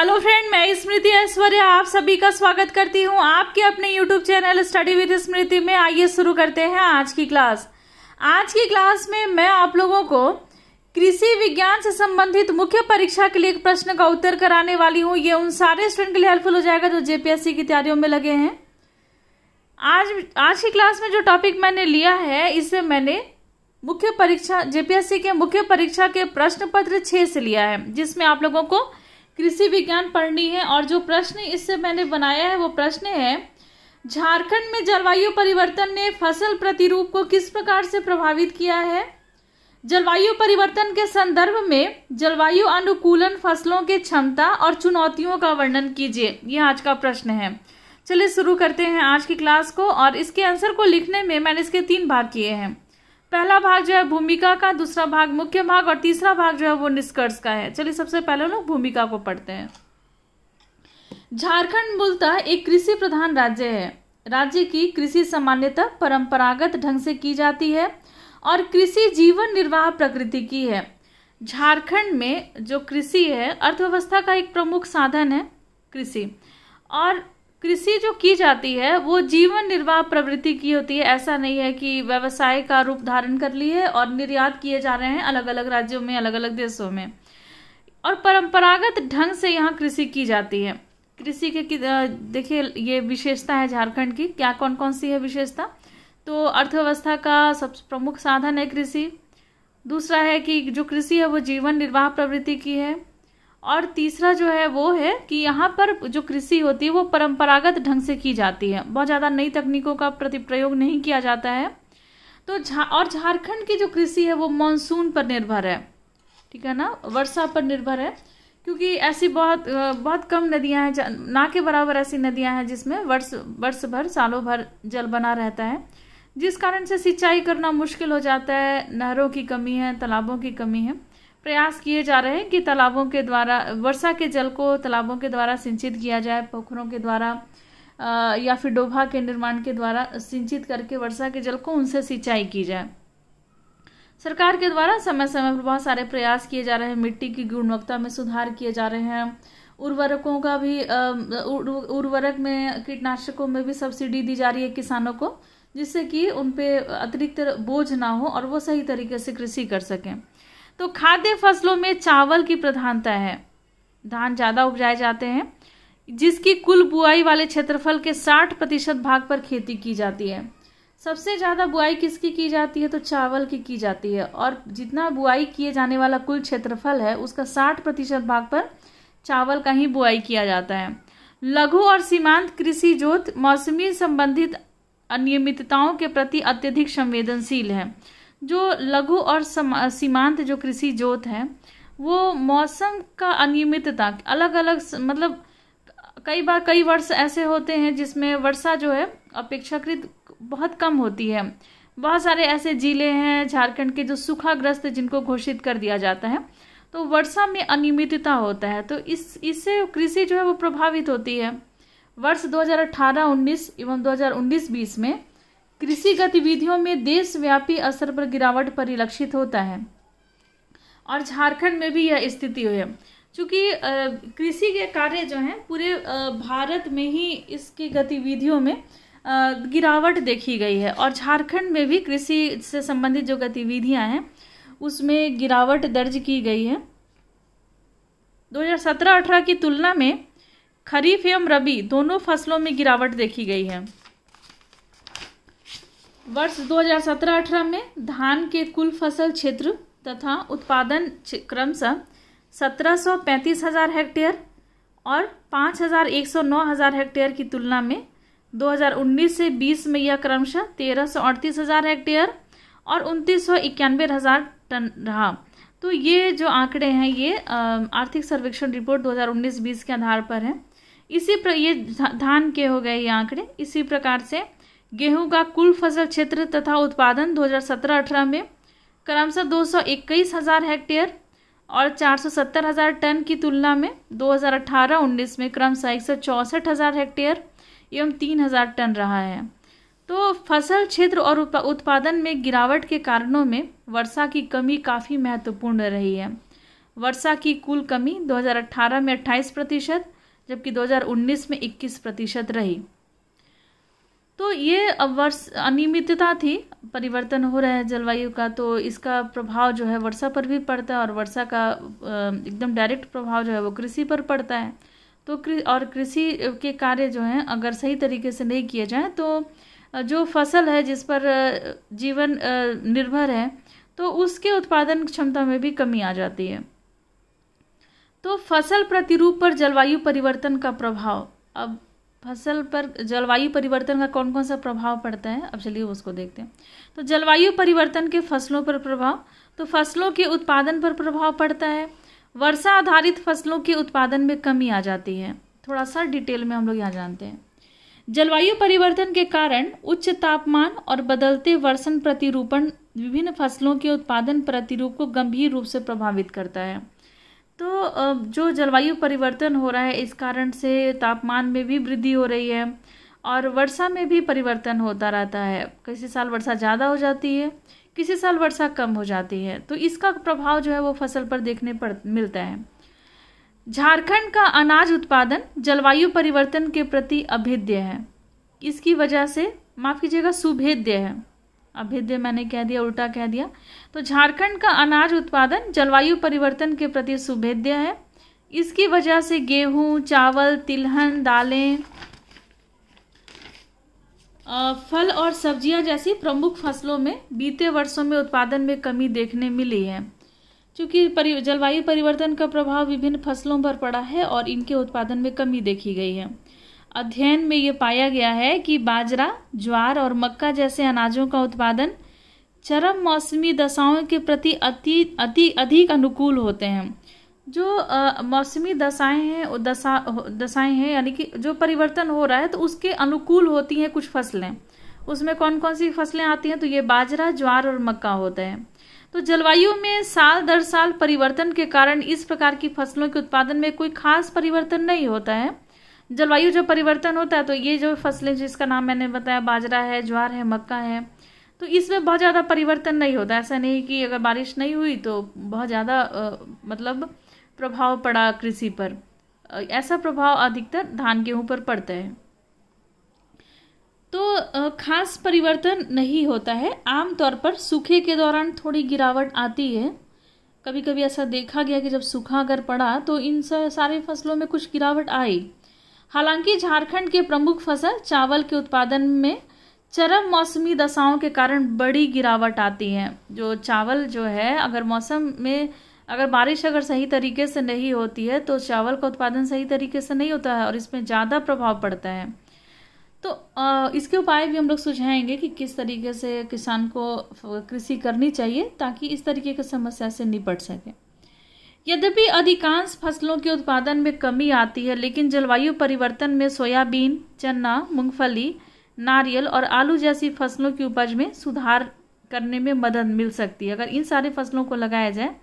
hello friend मैं स्मृति ऐश्वर्या आप सभी का स्वागत करती हूँ आपके अपने YouTube channel study with Smriti में आइए शुरू करते हैं आज की क्लास आज की क्लास में मैं आप लोगों को कृषि विज्ञान से संबंधित मुख्य परीक्षा के लिए एक प्रश्न का उत्तर कराने वाली हूँ ये उन सारे स्टूडेंट के लिए हेल्पफुल हो जाएगा जो जेपीएससी की तैयारियों में लगे हैं आज आज की क्लास में जो टॉपिक मैंने लिया है इसे मैंने मुख्य परीक्षा जेपीएससी के मुख्य परीक्षा के प्रश्न पत्र छः से लिया है जिसमें आप लोगों को कृषि विज्ञान पढ़नी है और जो प्रश्न इससे मैंने बनाया है वो प्रश्न है झारखंड में जलवायु परिवर्तन ने फसल प्रतिरूप को किस प्रकार से प्रभावित किया है जलवायु परिवर्तन के संदर्भ में जलवायु अनुकूलन फसलों के क्षमता और चुनौतियों का वर्णन कीजिए यह आज का प्रश्न है चलिए शुरू करते हैं आज की क्लास को और इसके आंसर को लिखने में मैंने इसके तीन भाग किए हैं पहला भाग जो है भूमिका का दूसरा भाग मुख्य भाग और तीसरा भाग जो है वो निष्कर्ष का है चलिए सबसे पहले लोग भूमिका को पढ़ते हैं झारखंड मूलतः एक कृषि प्रधान राज्य है राज्य की कृषि सामान्यतः परंपरागत ढंग से की जाती है और कृषि जीवन निर्वाह प्रकृति की है झारखंड में जो कृषि है अर्थव्यवस्था का एक प्रमुख साधन है कृषि और कृषि जो की जाती है वो जीवन निर्वाह प्रवृत्ति की होती है ऐसा नहीं है कि व्यवसाय का रूप धारण कर लिए और निर्यात किए जा रहे हैं अलग अलग राज्यों में अलग अलग देशों में और परंपरागत ढंग से यहाँ कृषि की जाती है कृषि के देखिए ये विशेषता है झारखंड की क्या कौन कौन सी है विशेषता तो अर्थव्यवस्था का सब प्रमुख साधन है कृषि दूसरा है कि जो कृषि है वो जीवन निर्वाह प्रवृत्ति की है और तीसरा जो है वो है कि यहाँ पर जो कृषि होती है वो परंपरागत ढंग से की जाती है बहुत ज़्यादा नई तकनीकों का प्रति प्रयोग नहीं किया जाता है तो झा और झारखंड की जो कृषि है वो मानसून पर निर्भर है ठीक है ना वर्षा पर निर्भर है क्योंकि ऐसी बहुत बहुत कम नदियां हैं ना के बराबर ऐसी नदियां हैं जिसमें वर्ष वर्ष भर सालों भर जल बना रहता है जिस कारण से सिंचाई करना मुश्किल हो जाता है नहरों की कमी है तालाबों की कमी है प्रयास किए जा रहे हैं कि तालाबों के द्वारा वर्षा के जल को तालाबों के द्वारा सिंचित किया जाए पोखरों के द्वारा या फिर डोभा के निर्माण के द्वारा सिंचित करके वर्षा के जल को उनसे सिंचाई की जाए सरकार के द्वारा समय समय पर बहुत सारे प्रयास किए जा रहे हैं मिट्टी की गुणवत्ता में सुधार किए जा रहे हैं उर्वरकों का भी उर्वरक में कीटनाशकों में भी सब्सिडी दी जा रही है किसानों को जिससे कि उन अतिरिक्त बोझ ना हो और वो सही तरीके से कृषि कर सकें तो खाद्य फसलों में चावल की प्रधानता है धान ज़्यादा उपजाए जाते हैं जिसकी कुल बुआई वाले क्षेत्रफल के 60 प्रतिशत भाग पर खेती की जाती है सबसे ज़्यादा बुआई किसकी की जाती है तो चावल की की जाती है और जितना बुआई किए जाने वाला कुल क्षेत्रफल है उसका 60 प्रतिशत भाग पर चावल का ही बुआई किया जाता है लघु और सीमांत कृषि जोत मौसमी संबंधित अनियमितताओं के प्रति अत्यधिक संवेदनशील है जो लघु और सीमांत जो कृषि जोत हैं वो मौसम का अनियमितता अलग अलग मतलब कई बार कई वर्ष ऐसे होते हैं जिसमें वर्षा जो है अपेक्षाकृत बहुत कम होती है बहुत सारे ऐसे जिले हैं झारखंड के जो सूखाग्रस्त जिनको घोषित कर दिया जाता है तो वर्षा में अनियमितता होता है तो इस इससे कृषि जो है वो प्रभावित होती है वर्ष 2018-19 एवं 2019-20 में कृषि गतिविधियों में देशव्यापी असर पर गिरावट परिलक्षित होता है और झारखंड में भी यह स्थिति हुई है चूँकि कृषि के कार्य जो हैं पूरे भारत में ही इसकी गतिविधियों में गिरावट देखी गई है और झारखंड में भी कृषि से संबंधित जो गतिविधियां हैं उसमें गिरावट दर्ज की गई है 2017-18 की तुलना में खरीफ एवं रबी दोनों फसलों में गिरावट देखी गई है वर्ष 2017-18 में धान के कुल फसल क्षेत्र तथा उत्पादन क्रमशः सत्रह सौ पैंतीस हजार हेक्टेयर और पाँच हजार एक सौ नौ हजार हेक्टेयर की तुलना में 2019 से 20 में यह क्रमशः तेरह सौ अड़तीस हजार हेक्टेयर और उनतीस सौ इक्यानवे हजार टन रहा तो ये जो आंकड़े हैं ये आर्थिक सर्वेक्षण रिपोर्ट 2019-20 के आधार पर है इसी प्र ये धान के हो गए ये आंकड़े इसी प्रकार से गेहूं का कुल फसल क्षेत्र तथा उत्पादन 2017-18 में क्रमशः दो सौ इक्कीस हज़ार हेक्टेयर और चार सौ सत्तर हज़ार टन की तुलना में 2018-19 में क्रमशः एक सौ चौंसठ हज़ार हेक्टेयर एवं तीन हज़ार टन रहा है तो फसल क्षेत्र और उत्पादन में गिरावट के कारणों में वर्षा की कमी काफ़ी महत्वपूर्ण रही है वर्षा की कुल कमी 2018 में 28 प्रतिशत जबकि 2019 में 21 प्रतिशत रही तो ये वर्ष अनियमितता थी परिवर्तन हो रहा है जलवायु का तो इसका प्रभाव जो है वर्षा पर भी पड़ता है और वर्षा का एकदम डायरेक्ट प्रभाव जो है वो कृषि पर पड़ता है तो और कृषि के कार्य जो हैं अगर सही तरीके से नहीं किए जाएँ तो जो फसल है जिस पर जीवन निर्भर है तो उसके उत्पादन क्षमता में भी कमी आ जाती है तो फसल प्रतिरूप पर जलवायु परिवर्तन का प्रभाव अब फसल पर जलवायु परिवर्तन का कौन कौन सा प्रभाव पड़ता है अब चलिए उसको देखते हैं तो जलवायु परिवर्तन के फसलों पर प्रभाव तो फसलों के उत्पादन पर प्रभाव पड़ता है वर्षा आधारित फसलों के उत्पादन में कमी आ जाती है थोड़ा सा डिटेल में हम लोग यहाँ जानते हैं जलवायु परिवर्तन के कारण उच्च तापमान और बदलते वर्षण प्रतिरूपण विभिन्न फसलों के उत्पादन प्रतिरूप को गंभीर रूप से प्रभावित करता है तो जो जलवायु परिवर्तन हो रहा है इस कारण से तापमान में भी वृद्धि हो रही है और वर्षा में भी परिवर्तन होता रहता है किसी साल वर्षा ज़्यादा हो जाती है किसी साल वर्षा कम हो जाती है तो इसका प्रभाव जो है वो फसल पर देखने पर मिलता है झारखंड का अनाज उत्पादन जलवायु परिवर्तन के प्रति अभेद्य है इसकी वजह से माफ़ कीजिएगा सुभेद्य है अभेद्य मैंने कह दिया उल्टा कह दिया तो झारखंड का अनाज उत्पादन जलवायु परिवर्तन के प्रति सुभेद्य है इसकी वजह से गेहूं चावल तिलहन दालें फल और सब्जियां जैसी प्रमुख फसलों में बीते वर्षों में उत्पादन में कमी देखने मिली है क्योंकि परि, जलवायु परिवर्तन का प्रभाव विभिन्न फसलों पर पड़ा है और इनके उत्पादन में कमी देखी गई है अध्ययन में ये पाया गया है कि बाजरा ज्वार और मक्का जैसे अनाजों का उत्पादन चरम मौसमी दशाओं के प्रति अति अति अधिक अनुकूल होते हैं जो आ, मौसमी दशाएं हैं दशा दशाएं हैं यानी कि जो परिवर्तन हो रहा है तो उसके अनुकूल होती हैं कुछ फसलें उसमें कौन कौन सी फसलें आती हैं तो ये बाजरा ज्वार और मक्का होता है तो जलवायु में साल दर साल परिवर्तन के कारण इस प्रकार की फसलों के उत्पादन में कोई खास परिवर्तन नहीं होता है जलवायु जब परिवर्तन होता है तो ये जो फसलें जिसका नाम मैंने बताया बाजरा है ज्वार है मक्का है तो इसमें बहुत ज़्यादा परिवर्तन नहीं होता ऐसा नहीं कि अगर बारिश नहीं हुई तो बहुत ज़्यादा मतलब प्रभाव पड़ा कृषि पर ऐसा प्रभाव अधिकतर धान के पर पड़ता है तो खास परिवर्तन नहीं होता है आमतौर पर सूखे के दौरान थोड़ी गिरावट आती है कभी कभी ऐसा देखा गया कि जब सूखा अगर पड़ा तो इन सारे फसलों में कुछ गिरावट आई हालांकि झारखंड के प्रमुख फसल चावल के उत्पादन में चरम मौसमी दशाओं के कारण बड़ी गिरावट आती है जो चावल जो है अगर मौसम में अगर बारिश अगर सही तरीके से नहीं होती है तो चावल का उत्पादन सही तरीके से नहीं होता है और इसमें ज़्यादा प्रभाव पड़ता है तो इसके उपाय भी हम लोग सुझाएंगे कि किस तरीके से किसान को कृषि करनी चाहिए ताकि इस तरीके की समस्या से निपट सकें यद्यपि अधिकांश फसलों के उत्पादन में कमी आती है लेकिन जलवायु परिवर्तन में सोयाबीन चना मूंगफली नारियल और आलू जैसी फसलों की उपज में सुधार करने में मदद मिल सकती है अगर इन सारी फसलों को लगाया जाए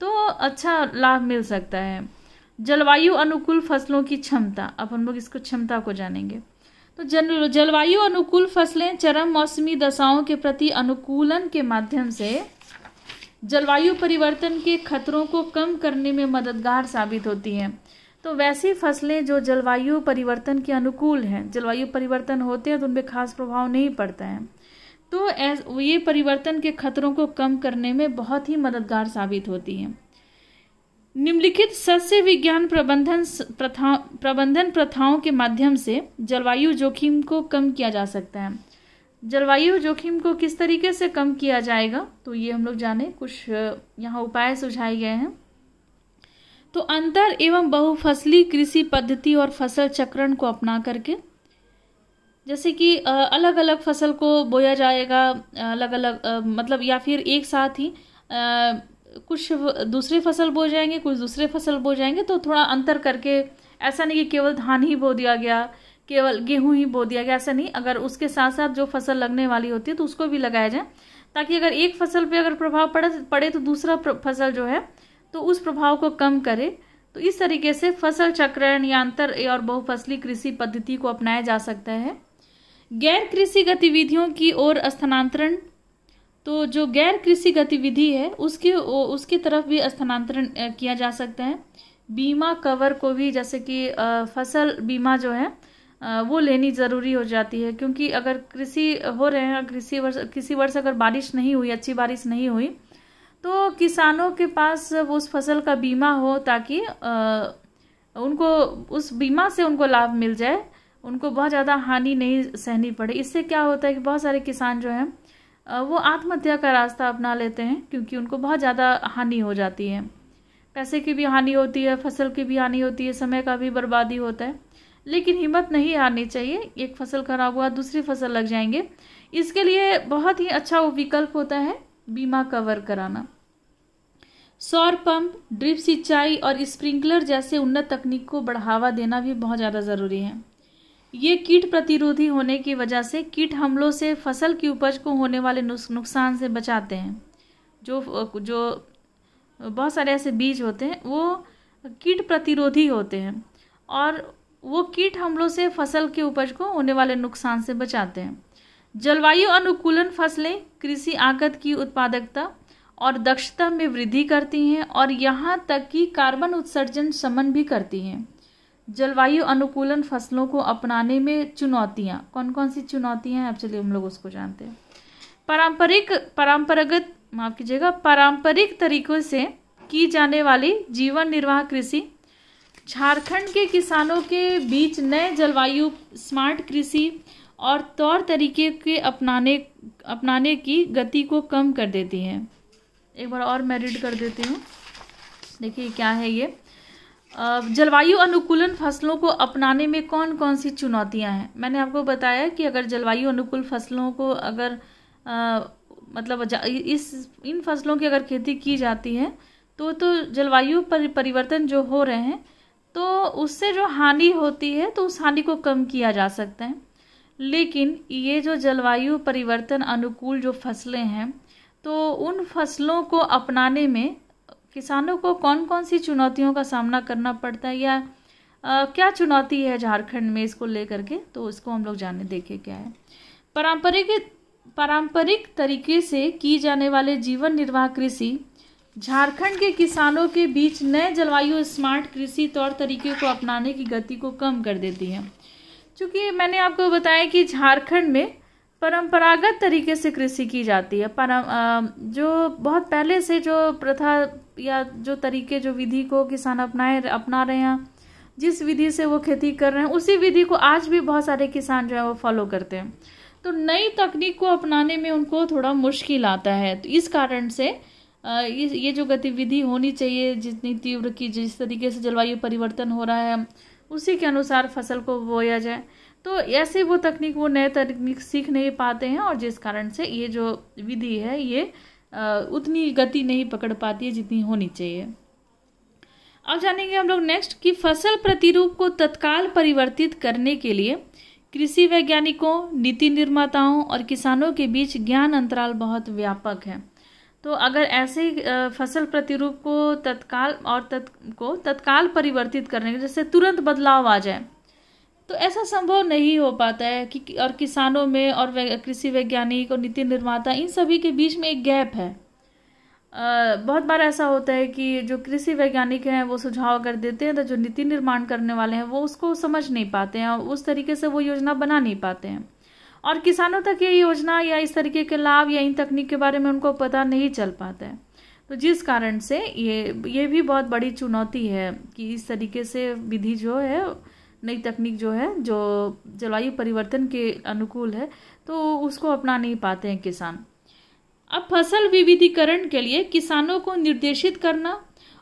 तो अच्छा लाभ मिल सकता है जलवायु अनुकूल फसलों की क्षमता अब हम लोग इसको क्षमता को जानेंगे तो जल जलवायु अनुकूल फसलें चरम मौसमी दशाओं के प्रति अनुकूलन के माध्यम से जलवायु परिवर्तन के खतरों को कम करने में मददगार साबित होती हैं तो वैसी फसलें जो जलवायु परिवर्तन के अनुकूल हैं जलवायु परिवर्तन होते हैं तो उनमें खास प्रभाव नहीं पड़ता है तो ये परिवर्तन के खतरों को कम करने में बहुत ही मददगार साबित होती हैं निम्नलिखित सस्य विज्ञान प्रबंधन प्रथा प्रबंधन प्रथाओं के माध्यम से जलवायु जोखिम को कम किया जा सकता है जलवायु जोखिम को किस तरीके से कम किया जाएगा तो ये हम लोग जाने कुछ यहाँ उपाय सुझाए गए हैं तो अंतर एवं बहुफसली कृषि पद्धति और फसल चक्रण को अपना करके जैसे कि अलग अलग फसल को बोया जाएगा अलग अलग मतलब या फिर एक साथ ही कुछ दूसरे फसल बो जाएंगे कुछ दूसरे फसल बो जाएंगे तो थोड़ा अंतर करके ऐसा नहीं कि केवल धान ही बो दिया गया केवल गेहूं ही बो दिया गया ऐसा नहीं अगर उसके साथ साथ जो फसल लगने वाली होती है तो उसको भी लगाया जाए ताकि अगर एक फसल पे अगर प्रभाव पड़े पड़े तो दूसरा फसल जो है तो उस प्रभाव को कम करे तो इस तरीके से फसल चक्रण या अंतर और बहुफसली कृषि पद्धति को अपनाया जा सकता है गैर कृषि गतिविधियों की ओर स्थानांतरण तो जो गैर कृषि गतिविधि है उसके उसकी तरफ भी स्थानांतरण किया जा सकता है बीमा कवर को भी जैसे कि फसल बीमा जो है वो लेनी ज़रूरी हो जाती है क्योंकि अगर कृषि हो रहे हैं कृषि वर्ष किसी वर्ष अगर बारिश नहीं हुई अच्छी बारिश नहीं हुई तो किसानों के पास उस फसल का बीमा हो ताकि उनको उस बीमा से उनको लाभ मिल जाए उनको बहुत ज़्यादा हानि नहीं सहनी पड़े इससे क्या होता है कि बहुत सारे किसान जो हैं वो आत्महत्या का रास्ता अपना लेते हैं क्योंकि उनको बहुत ज़्यादा हानि हो जाती है पैसे की भी हानि होती है फसल की भी हानि होती है समय का भी बर्बादी होता है लेकिन हिम्मत नहीं हारनी चाहिए एक फसल खराब हुआ दूसरी फसल लग जाएंगे इसके लिए बहुत ही अच्छा विकल्प होता है बीमा कवर कराना सौर पंप ड्रिप सिंचाई और स्प्रिंकलर जैसे उन्नत तकनीक को बढ़ावा देना भी बहुत ज़्यादा ज़रूरी है ये कीट प्रतिरोधी होने की वजह से कीट हमलों से फसल की उपज को होने वाले नुकसान से बचाते हैं जो जो बहुत सारे ऐसे बीज होते हैं वो कीट प्रतिरोधी होते हैं और वो कीट हमलों से फसल के उपज को होने वाले नुकसान से बचाते हैं जलवायु अनुकूलन फसलें कृषि आगत की उत्पादकता और दक्षता में वृद्धि करती हैं और यहाँ तक कि कार्बन उत्सर्जन शमन भी करती हैं जलवायु अनुकूलन फसलों को अपनाने में चुनौतियाँ कौन कौन सी चुनौतियाँ हैं अब चलिए हम लोग उसको जानते हैं पारंपरिक परंपरागत माफ कीजिएगा पारंपरिक तरीकों से की जाने वाली जीवन निर्वाह कृषि झारखंड के किसानों के बीच नए जलवायु स्मार्ट कृषि और तौर तरीके के अपनाने अपनाने की गति को कम कर देती हैं एक बार और मैं रीड कर देती हूँ देखिए क्या है ये जलवायु अनुकूलन फसलों को अपनाने में कौन कौन सी चुनौतियाँ हैं मैंने आपको बताया कि अगर जलवायु अनुकूल फसलों को अगर आ, मतलब इस इन फसलों की अगर खेती की जाती है तो तो जलवायु परिवर्तन जो हो रहे हैं तो उससे जो हानि होती है तो उस हानि को कम किया जा सकता है लेकिन ये जो जलवायु परिवर्तन अनुकूल जो फसलें हैं तो उन फसलों को अपनाने में किसानों को कौन कौन सी चुनौतियों का सामना करना पड़ता है या आ, क्या चुनौती है झारखंड में इसको लेकर के तो उसको हम लोग जाने देखे क्या है पारंपरिक पारंपरिक तरीके से की जाने वाले जीवन निर्वाह कृषि झारखंड के किसानों के बीच नए जलवायु स्मार्ट कृषि तौर तरीके को अपनाने की गति को कम कर देती है चूँकि मैंने आपको बताया कि झारखंड में परंपरागत तरीके से कृषि की जाती है पर जो बहुत पहले से जो प्रथा या जो तरीके जो विधि को किसान अपनाए अपना रहे हैं जिस विधि से वो खेती कर रहे हैं उसी विधि को आज भी बहुत सारे किसान जो है वो फॉलो करते हैं तो नई तकनीक को अपनाने में उनको थोड़ा मुश्किल आता है तो इस कारण से ये जो गतिविधि होनी चाहिए जितनी तीव्र की जिस तरीके से जलवायु परिवर्तन हो रहा है उसी के अनुसार फसल को बोया जाए तो ऐसे वो तकनीक वो नए तकनीक सीख नहीं पाते हैं और जिस कारण से ये जो विधि है ये उतनी गति नहीं पकड़ पाती है जितनी होनी चाहिए अब जानेंगे हम लोग नेक्स्ट कि फसल प्रतिरूप को तत्काल परिवर्तित करने के लिए कृषि वैज्ञानिकों नीति निर्माताओं और किसानों के बीच ज्ञान अंतराल बहुत व्यापक है तो अगर ऐसे फसल प्रतिरूप को तत्काल और तत् को तत्काल परिवर्तित करने के जैसे तुरंत बदलाव आ जाए तो ऐसा संभव नहीं हो पाता है कि और किसानों में और कृषि वैज्ञानिक और नीति निर्माता इन सभी के बीच में एक गैप है आ, बहुत बार ऐसा होता है कि जो कृषि वैज्ञानिक हैं वो सुझाव अगर देते हैं तो जो नीति निर्माण करने वाले हैं वो उसको समझ नहीं पाते हैं और उस तरीके से वो योजना बना नहीं पाते हैं और किसानों तक ये योजना या इस तरीके के लाभ या इन तकनीक के बारे में उनको पता नहीं चल पाता है तो जिस कारण से ये ये भी बहुत बड़ी चुनौती है कि इस तरीके से विधि जो है नई तकनीक जो है जो जलवायु परिवर्तन के अनुकूल है तो उसको अपना नहीं पाते हैं किसान अब फसल विविधीकरण के लिए किसानों को निर्देशित करना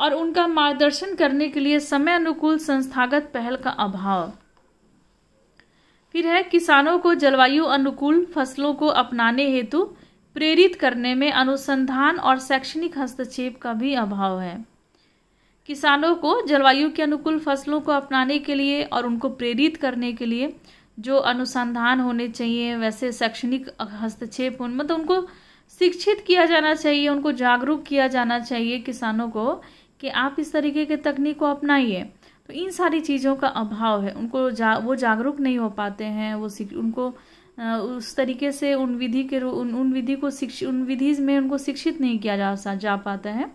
और उनका मार्गदर्शन करने के लिए समय अनुकूल संस्थागत पहल का अभाव फिर है किसानों को जलवायु अनुकूल फसलों को अपनाने हेतु प्रेरित करने में अनुसंधान और शैक्षणिक हस्तक्षेप का भी अभाव है किसानों को जलवायु के अनुकूल फसलों को अपनाने के लिए और उनको प्रेरित करने के लिए जो अनुसंधान होने चाहिए वैसे शैक्षणिक हस्तक्षेप मतलब उनको शिक्षित किया जाना चाहिए उनको जागरूक किया जाना चाहिए किसानों को कि आप इस तरीके के तकनीक को अपनाइए तो इन सारी चीज़ों का अभाव है उनको जा वो जागरूक नहीं हो पाते हैं वो उनको उस तरीके से उन विधि के उन उन विधि को शिक्षित उन विधि में उनको शिक्षित नहीं किया जा जा पाता है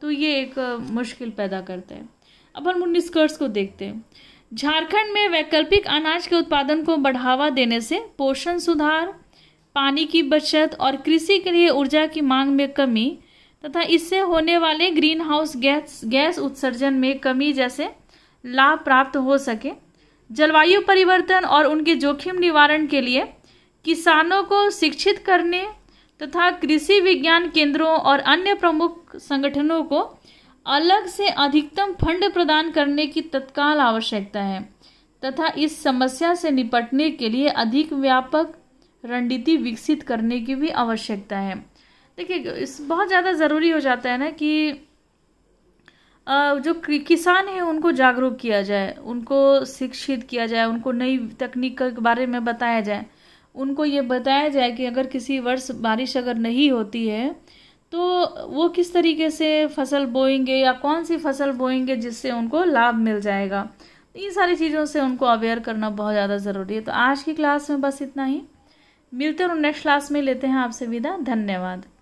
तो ये एक मुश्किल पैदा करते हैं अब हम उन निष्कर्ष को देखते हैं झारखंड में वैकल्पिक अनाज के उत्पादन को बढ़ावा देने से पोषण सुधार पानी की बचत और कृषि के लिए ऊर्जा की मांग में कमी तथा इससे होने वाले ग्रीन हाउस गैस गैस उत्सर्जन में कमी जैसे लाभ प्राप्त हो सके जलवायु परिवर्तन और उनके जोखिम निवारण के लिए किसानों को शिक्षित करने तथा कृषि विज्ञान केंद्रों और अन्य प्रमुख संगठनों को अलग से अधिकतम फंड प्रदान करने की तत्काल आवश्यकता है तथा इस समस्या से निपटने के लिए अधिक व्यापक रणनीति विकसित करने की भी आवश्यकता है देखिए इस बहुत ज़्यादा ज़रूरी हो जाता है ना कि जो किसान हैं उनको जागरूक किया जाए उनको शिक्षित किया जाए उनको नई तकनीक के बारे में बताया जाए उनको ये बताया जाए कि अगर किसी वर्ष बारिश अगर नहीं होती है तो वो किस तरीके से फसल बोएंगे या कौन सी फसल बोएंगे जिससे उनको लाभ मिल जाएगा इन सारी चीज़ों से उनको अवेयर करना बहुत ज़्यादा ज़रूरी है तो आज की क्लास में बस इतना ही मिलते हैं नेक्स्ट क्लास में लेते हैं आपसे विदा धन्यवाद